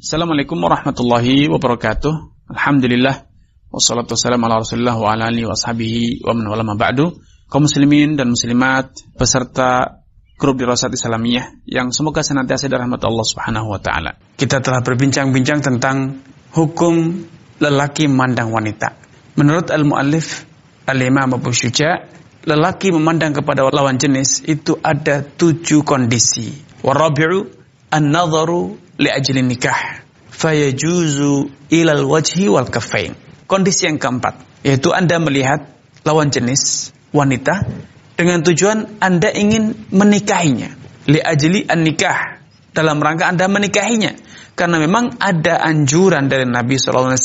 Assalamualaikum warahmatullahi wabarakatuh. Alhamdulillah. Wassalamualaikum warahmatullahi wabarakatuh. rasulillah wa ala wa wa ba'du. Kaum muslimin dan muslimat, peserta grup dirasat Islamiyah yang semoga senantiasa dirahmati Allah Subhanahu wa taala. Kita telah berbincang-bincang tentang hukum lelaki memandang wanita. Menurut al-muallif Al-Imam Abu Syuja, lelaki memandang kepada lawan jenis itu ada tujuh kondisi. Warabi'u an-nadharu li ajli nikah fayajuzu ilal wajhi wal kaffain. Kondisi yang keempat yaitu Anda melihat lawan jenis wanita dengan tujuan Anda ingin menikahinya. Li ajli an-nikah dalam rangka Anda menikahinya karena memang ada anjuran dari Nabi SAW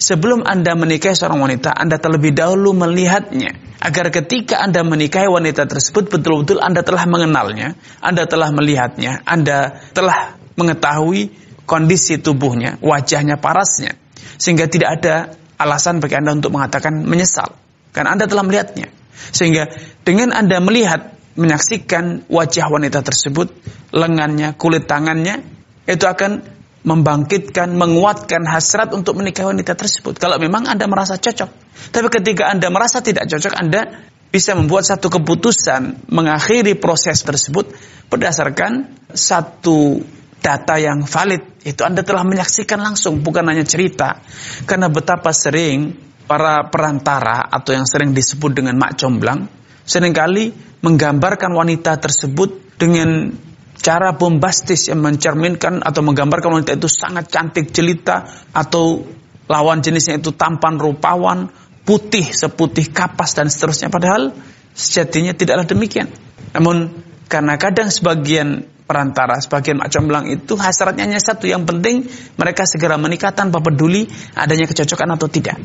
Sebelum Anda menikahi seorang wanita, Anda terlebih dahulu melihatnya. Agar ketika Anda menikahi wanita tersebut, betul-betul Anda telah mengenalnya, Anda telah melihatnya, Anda telah mengetahui kondisi tubuhnya, wajahnya, parasnya. Sehingga tidak ada alasan bagi Anda untuk mengatakan menyesal. Karena Anda telah melihatnya. Sehingga dengan Anda melihat, menyaksikan wajah wanita tersebut, lengannya, kulit tangannya, itu akan membangkitkan, menguatkan hasrat untuk menikahi wanita tersebut. Kalau memang Anda merasa cocok. Tapi ketika Anda merasa tidak cocok, Anda bisa membuat satu keputusan mengakhiri proses tersebut berdasarkan satu data yang valid. Itu Anda telah menyaksikan langsung, bukan hanya cerita. Karena betapa sering para perantara atau yang sering disebut dengan mak comblang, seringkali menggambarkan wanita tersebut dengan cara bombastis yang mencerminkan atau menggambarkan wanita itu sangat cantik jelita atau lawan jenisnya itu tampan rupawan, putih seputih kapas dan seterusnya padahal sejatinya tidaklah demikian. Namun karena kadang sebagian perantara, sebagian macam belang itu hasratnya hanya satu yang penting mereka segera menikah tanpa peduli adanya kecocokan atau tidak.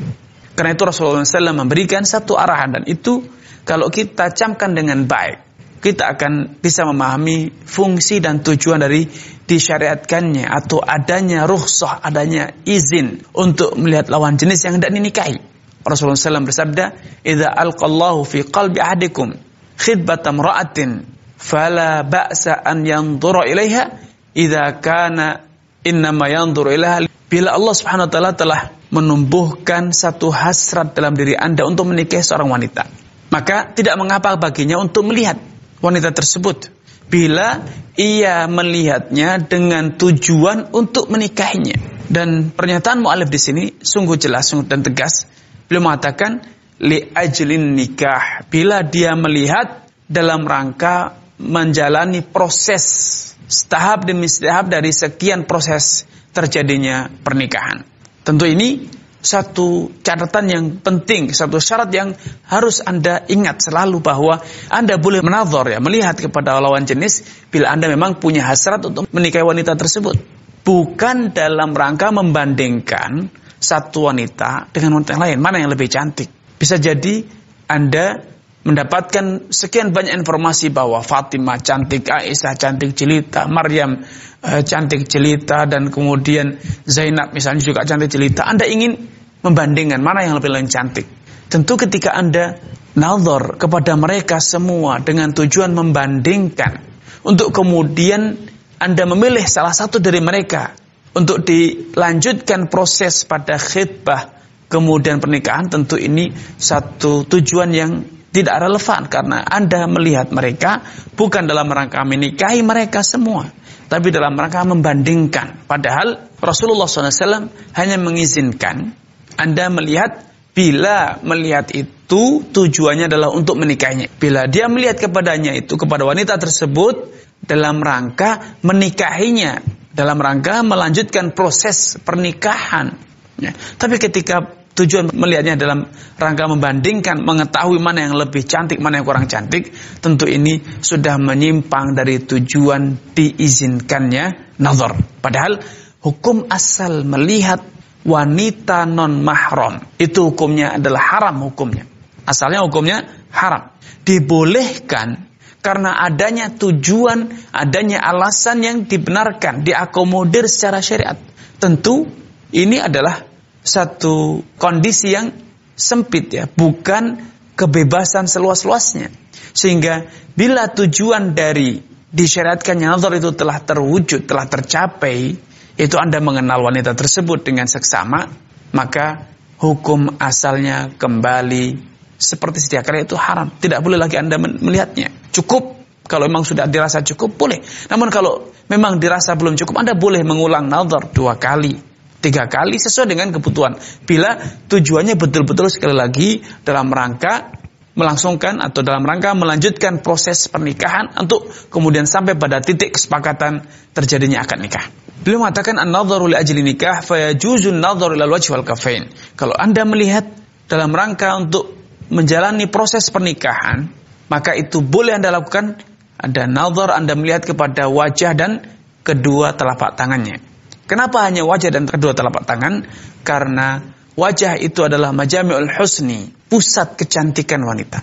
Karena itu Rasulullah SAW memberikan satu arahan dan itu kalau kita camkan dengan baik, kita akan bisa memahami fungsi dan tujuan dari disyariatkannya atau adanya rukhsah, adanya izin untuk melihat lawan jenis yang tidak dinikahi. Rasulullah SAW bersabda, "Idza alqallahu fi qalbi ahadikum khidbatam imra'atin fala ba'sa an yanzura ilaiha idza kana innama yanzuru ilaiha." Bila Allah Subhanahu wa taala telah menumbuhkan satu hasrat dalam diri Anda untuk menikahi seorang wanita, maka tidak mengapa baginya untuk melihat wanita tersebut bila ia melihatnya dengan tujuan untuk menikahinya. Dan pernyataan mu'alif di sini sungguh jelas sungguh dan tegas. Beliau mengatakan, li ajlin nikah. Bila dia melihat dalam rangka menjalani proses tahap demi tahap dari sekian proses terjadinya pernikahan. Tentu ini satu catatan yang penting, satu syarat yang harus Anda ingat selalu bahwa Anda boleh menazor ya, melihat kepada lawan jenis bila Anda memang punya hasrat untuk menikahi wanita tersebut. Bukan dalam rangka membandingkan satu wanita dengan wanita lain, mana yang lebih cantik. Bisa jadi Anda mendapatkan sekian banyak informasi bahwa Fatimah cantik, Aisyah cantik jelita, Maryam e, cantik jelita, dan kemudian Zainab misalnya juga cantik jelita. Anda ingin membandingkan mana yang lebih lain cantik. Tentu ketika Anda nazar kepada mereka semua dengan tujuan membandingkan untuk kemudian Anda memilih salah satu dari mereka untuk dilanjutkan proses pada khidbah kemudian pernikahan tentu ini satu tujuan yang tidak relevan karena Anda melihat mereka bukan dalam rangka menikahi mereka semua, tapi dalam rangka membandingkan. Padahal Rasulullah SAW hanya mengizinkan Anda melihat bila melihat itu tujuannya adalah untuk menikahinya. Bila dia melihat kepadanya itu kepada wanita tersebut dalam rangka menikahinya, dalam rangka melanjutkan proses pernikahan. Ya. Tapi ketika tujuan melihatnya dalam rangka membandingkan, mengetahui mana yang lebih cantik, mana yang kurang cantik, tentu ini sudah menyimpang dari tujuan diizinkannya nazar. Padahal hukum asal melihat wanita non mahram itu hukumnya adalah haram hukumnya. Asalnya hukumnya haram. Dibolehkan karena adanya tujuan, adanya alasan yang dibenarkan, diakomodir secara syariat. Tentu ini adalah satu kondisi yang sempit ya, bukan kebebasan seluas-luasnya. Sehingga bila tujuan dari disyariatkannya nazar itu telah terwujud, telah tercapai, itu Anda mengenal wanita tersebut dengan seksama, maka hukum asalnya kembali seperti setiap kali itu haram. Tidak boleh lagi Anda melihatnya. Cukup kalau memang sudah dirasa cukup boleh. Namun kalau memang dirasa belum cukup Anda boleh mengulang nazar dua kali tiga kali sesuai dengan kebutuhan. Bila tujuannya betul-betul sekali lagi dalam rangka melangsungkan atau dalam rangka melanjutkan proses pernikahan untuk kemudian sampai pada titik kesepakatan terjadinya akad nikah. Beliau mengatakan an-nadharu li ajli nikah fayajuzu an-nadharu ila wajhi wal kafain. Kalau Anda melihat dalam rangka untuk menjalani proses pernikahan, maka itu boleh Anda lakukan ada nazar Anda melihat kepada wajah dan kedua telapak tangannya. Kenapa hanya wajah dan kedua telapak tangan? Karena wajah itu adalah majami'ul husni, pusat kecantikan wanita.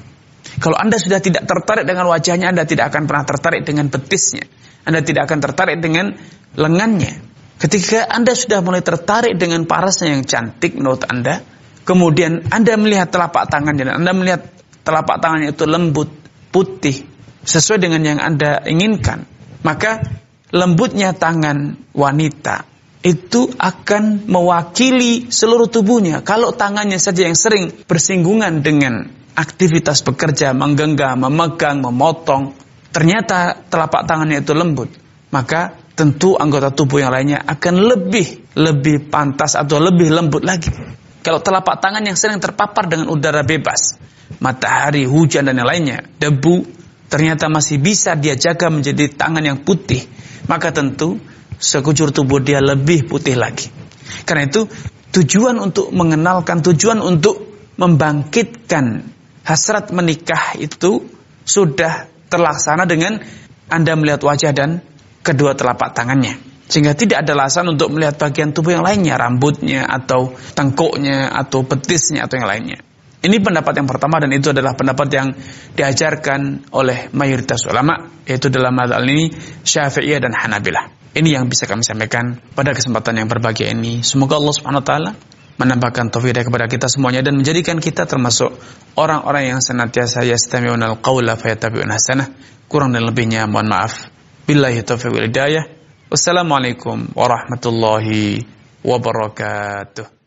Kalau Anda sudah tidak tertarik dengan wajahnya, Anda tidak akan pernah tertarik dengan betisnya. Anda tidak akan tertarik dengan lengannya. Ketika Anda sudah mulai tertarik dengan parasnya yang cantik menurut Anda, kemudian Anda melihat telapak tangannya dan Anda melihat telapak tangannya itu lembut, putih, sesuai dengan yang Anda inginkan, maka lembutnya tangan wanita itu akan mewakili seluruh tubuhnya. Kalau tangannya saja yang sering bersinggungan dengan aktivitas bekerja, menggenggam, memegang, memotong, ternyata telapak tangannya itu lembut, maka tentu anggota tubuh yang lainnya akan lebih lebih pantas atau lebih lembut lagi. Kalau telapak tangan yang sering terpapar dengan udara bebas, matahari, hujan dan yang lainnya, debu, ternyata masih bisa dia jaga menjadi tangan yang putih, maka tentu sekujur tubuh dia lebih putih lagi. Karena itu tujuan untuk mengenalkan, tujuan untuk membangkitkan hasrat menikah itu sudah terlaksana dengan Anda melihat wajah dan kedua telapak tangannya. Sehingga tidak ada alasan untuk melihat bagian tubuh yang lainnya, rambutnya atau tengkuknya atau betisnya atau yang lainnya. Ini pendapat yang pertama dan itu adalah pendapat yang diajarkan oleh mayoritas ulama yaitu dalam hal ini Syafi'iyah dan Hanabilah. Ini yang bisa kami sampaikan pada kesempatan yang berbahagia ini. Semoga Allah Subhanahu wa taala menambahkan taufik kepada kita semuanya dan menjadikan kita termasuk orang-orang yang senantiasa yastami'unal qaula fayatabi'un hasanah. Kurang dan lebihnya mohon maaf. Billahi taufiq wal hidayah. Wassalamualaikum warahmatullahi wabarakatuh.